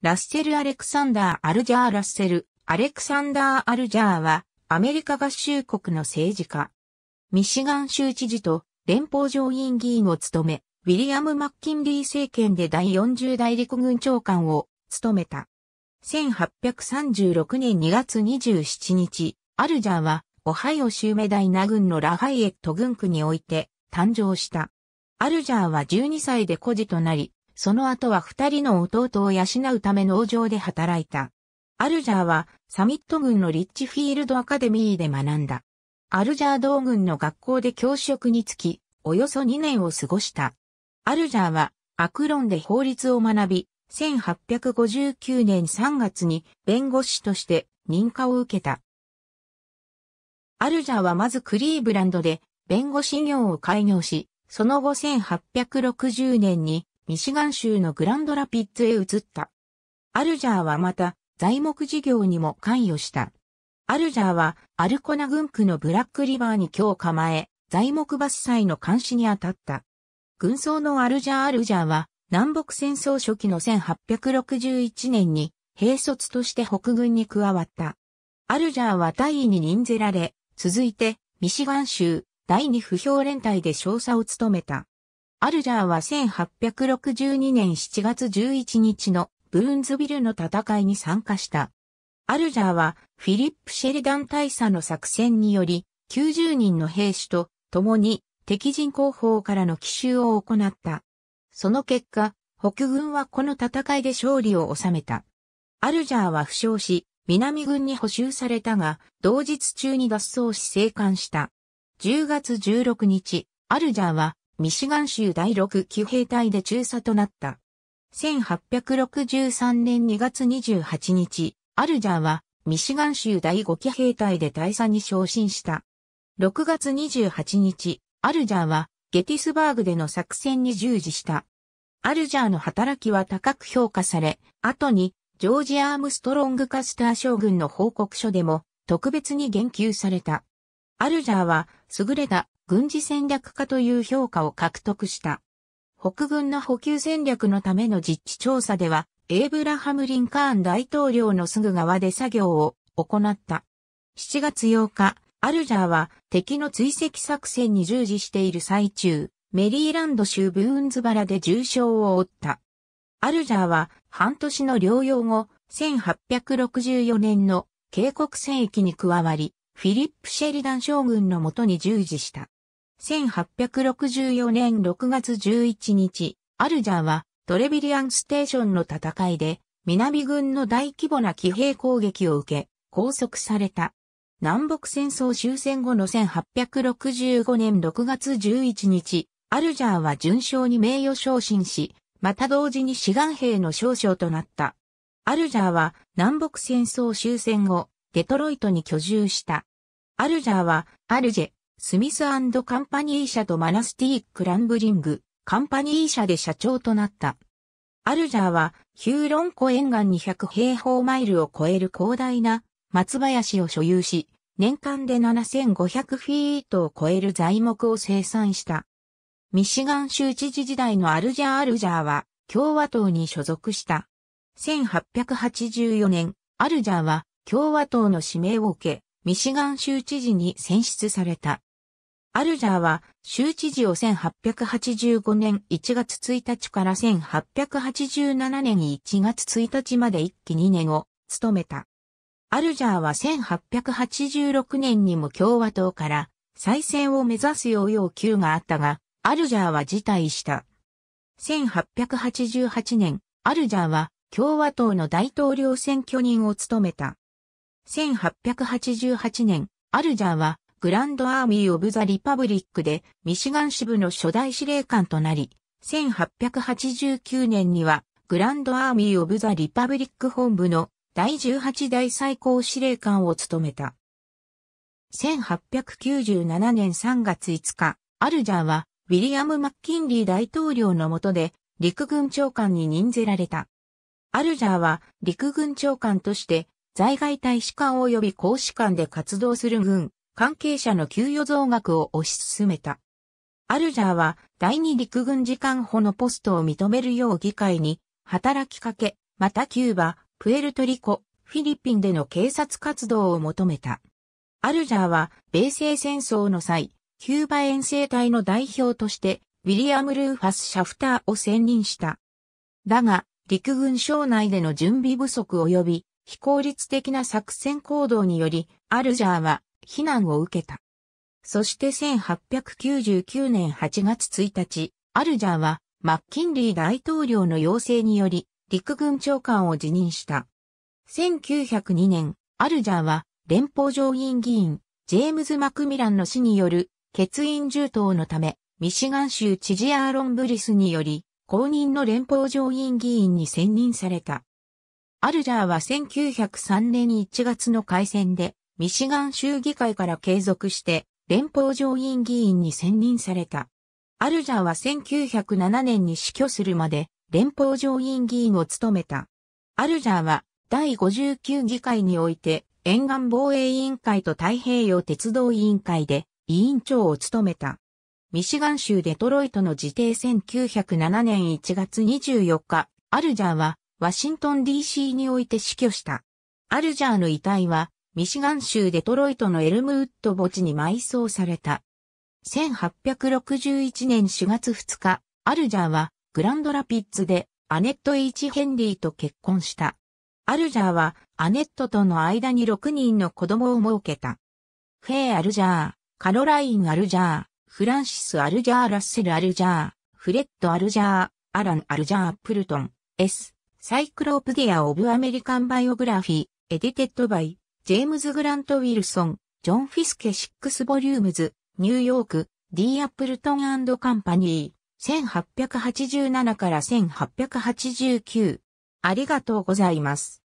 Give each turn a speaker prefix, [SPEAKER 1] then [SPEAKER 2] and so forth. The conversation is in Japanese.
[SPEAKER 1] ラッセル・アレクサンダー・アルジャー・ラッセル、アレクサンダー・アルジャーは、アメリカ合衆国の政治家。ミシガン州知事と連邦上院議員を務め、ウィリアム・マッキンリー政権で第40代陸軍長官を務めた。1836年2月27日、アルジャーは、オハイオ州メダイナ軍のラハイエット軍区において誕生した。アルジャーは12歳で孤児となり、その後は二人の弟を養うため農場で働いた。アルジャーはサミット軍のリッチフィールドアカデミーで学んだ。アルジャー道軍の学校で教職に就き、およそ2年を過ごした。アルジャーはアクロンで法律を学び、1859年3月に弁護士として認可を受けた。アルジャーはまずクリーブランドで弁護士業を開業し、その後1860年にミシガン州のグランドラピッツへ移った。アルジャーはまた、材木事業にも関与した。アルジャーは、アルコナ軍区のブラックリバーに今日構え、材木伐採の監視に当たった。軍曹のアルジャー・アルジャーは、南北戦争初期の1861年に、兵卒として北軍に加わった。アルジャーは大尉に任ぜられ、続いて、ミシガン州、第二不評連隊で少佐を務めた。アルジャーは1862年7月11日のブーンズビルの戦いに参加した。アルジャーはフィリップ・シェリダン大佐の作戦により90人の兵士と共に敵陣後方からの奇襲を行った。その結果、北軍はこの戦いで勝利を収めた。アルジャーは負傷し、南軍に補修されたが、同日中に脱走し生還した。10月16日、アルジャーはミシガン州第6騎兵隊で中佐となった。1863年2月28日、アルジャーはミシガン州第5騎兵隊で大佐に昇進した。6月28日、アルジャーはゲティスバーグでの作戦に従事した。アルジャーの働きは高く評価され、後にジョージ・アームストロング・カスター将軍の報告書でも特別に言及された。アルジャーは優れた軍事戦略家という評価を獲得した。北軍の補給戦略のための実地調査では、エイブラハム・リンカーン大統領のすぐ側で作業を行った。7月8日、アルジャーは敵の追跡作戦に従事している最中、メリーランド州ブーンズバラで重傷を負った。アルジャーは半年の療養後、1864年の警告戦役に加わり、フィリップ・シェリダン将軍のもとに従事した。1864年6月11日、アルジャーはトレビリアンステーションの戦いで南軍の大規模な騎兵攻撃を受け、拘束された。南北戦争終戦後の1865年6月11日、アルジャーは順将に名誉昇進し、また同時に志願兵の少将となった。アルジャーは南北戦争終戦後、デトロイトに居住した。アルジャーはアルジェ、スミスカンパニー社とマナスティーク・ランブリング、カンパニー社で社長となった。アルジャーは、ヒューロン湖沿岸に0 0平方マイルを超える広大な松林を所有し、年間で7500フィートを超える材木を生産した。ミシガン州知事時代のアルジャー・アルジャーは、共和党に所属した。1884年、アルジャーは、共和党の指名を受け、ミシガン州知事に選出された。アルジャーは州知事を1885年1月1日から1887年1月1日まで一期2年を務めた。アルジャーは1886年にも共和党から再選を目指すよう要求があったが、アルジャーは辞退した。1888年、アルジャーは共和党の大統領選挙人を務めた。1888年、アルジャーはグランドアーミー・オブ・ザ・リパブリックで、ミシガン支部の初代司令官となり、1889年には、グランドアーミー・オブ・ザ・リパブリック本部の第18代最高司令官を務めた。1897年3月5日、アルジャーは、ウィリアム・マッキンリー大統領の下で、陸軍長官に任ぜられた。アルジャーは、陸軍長官として、在外大使館及び公使館で活動する軍、関係者の給与増額を推し進めた。アルジャーは第二陸軍次官補のポストを認めるよう議会に働きかけ、またキューバ、プエルトリコ、フィリピンでの警察活動を求めた。アルジャーは米西戦争の際、キューバ遠征隊の代表としてウィリアム・ルーファス・シャフターを選任した。だが、陸軍省内での準備不足及び非効率的な作戦行動により、アルジャーは非難を受けた。そして1899年8月1日、アルジャーはマッキンリー大統領の要請により陸軍長官を辞任した。1902年、アルジャーは連邦上院議員ジェームズ・マクミランの死による欠員重党のためミシガン州知事アーロン・ブリスにより公認の連邦上院議員に選任された。アルジャーは1903年1月の改選でミシガン州議会から継続して連邦上院議員に選任された。アルジャーは1907年に死去するまで連邦上院議員を務めた。アルジャーは第59議会において沿岸防衛委員会と太平洋鉄道委員会で委員長を務めた。ミシガン州デトロイトの自定1907年1月24日、アルジャーはワシントン DC において死去した。アルジャーの遺体はミシガン州デトロイトのエルムウッド墓地に埋葬された。1861年4月2日、アルジャーはグランドラピッツでアネット・チ・ヘンリーと結婚した。アルジャーはアネットとの間に6人の子供を設けた。フェイ・アルジャー、カロライン・アルジャー、フランシス・アルジャー・ラッセル・アルジャー、フレッド・アルジャー、アラン・アルジャー・プルトン、S、サイクロープディア・オブ・アメリカン・バイオグラフィー、エディテッド・バイ、ジェームズ・グラント・ウィルソン、ジョン・フィスケ6ボリュームズ、ニューヨーク、ディ・アップルトンカンパニー、1887から1889。ありがとうございます。